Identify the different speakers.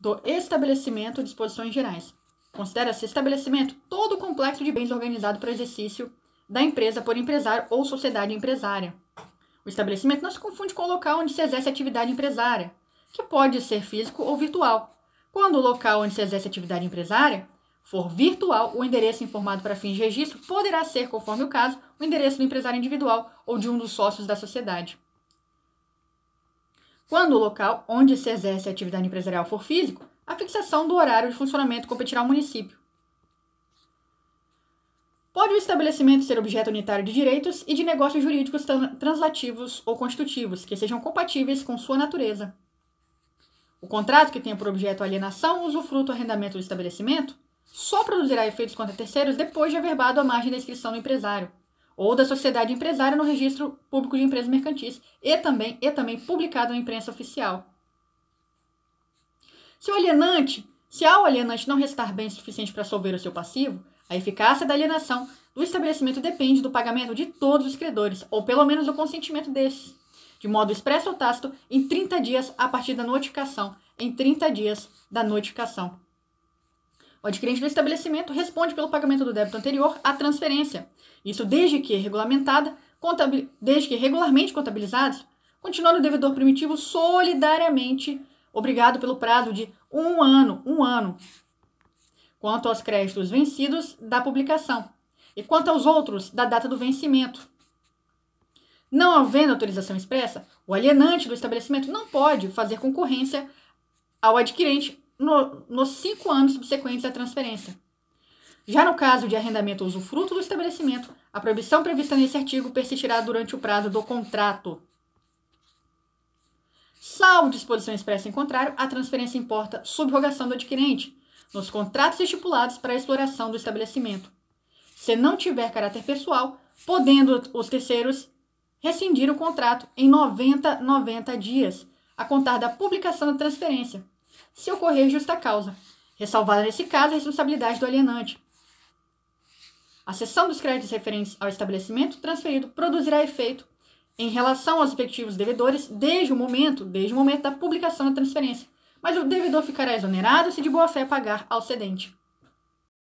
Speaker 1: do estabelecimento de disposições gerais. Considera-se estabelecimento todo o complexo de bens organizado para exercício da empresa por empresário ou sociedade empresária. O estabelecimento não se confunde com o local onde se exerce atividade empresária, que pode ser físico ou virtual. Quando o local onde se exerce atividade empresária for virtual, o endereço informado para fins de registro poderá ser, conforme o caso, o endereço do empresário individual ou de um dos sócios da sociedade. Quando o local onde se exerce a atividade empresarial for físico, a fixação do horário de funcionamento competirá ao município. Pode o estabelecimento ser objeto unitário de direitos e de negócios jurídicos translativos ou constitutivos, que sejam compatíveis com sua natureza. O contrato que tenha por objeto alienação, usufruto ou arrendamento do estabelecimento só produzirá efeitos contra terceiros depois de averbado a margem da inscrição do empresário ou da sociedade empresária no Registro Público de Empresas Mercantis e também, e também publicado na imprensa oficial. Se o alienante, se ao alienante não restar bem suficiente para solver o seu passivo, a eficácia da alienação do estabelecimento depende do pagamento de todos os credores, ou pelo menos do consentimento desses, de modo expresso ou tácito, em 30 dias a partir da notificação, em 30 dias da notificação o adquirente do estabelecimento responde pelo pagamento do débito anterior à transferência. Isso desde que regulamentada, contabil... desde que regularmente contabilizados, continuando o devedor primitivo solidariamente obrigado pelo prazo de um ano, um ano, quanto aos créditos vencidos da publicação e quanto aos outros da data do vencimento. Não havendo autorização expressa, o alienante do estabelecimento não pode fazer concorrência ao adquirente no, nos cinco anos subsequentes à transferência. Já no caso de arrendamento ou usufruto do estabelecimento, a proibição prevista nesse artigo persistirá durante o prazo do contrato. Salvo disposição expressa em contrário, a transferência importa subrogação do adquirente nos contratos estipulados para a exploração do estabelecimento. Se não tiver caráter pessoal, podendo os terceiros rescindir o contrato em 90, 90 dias, a contar da publicação da transferência, se ocorrer justa causa, ressalvada nesse caso é a responsabilidade do alienante. A cessão dos créditos referentes ao estabelecimento transferido produzirá efeito em relação aos respectivos devedores desde o momento, desde o momento da publicação da transferência, mas o devedor ficará exonerado se de boa fé pagar ao cedente.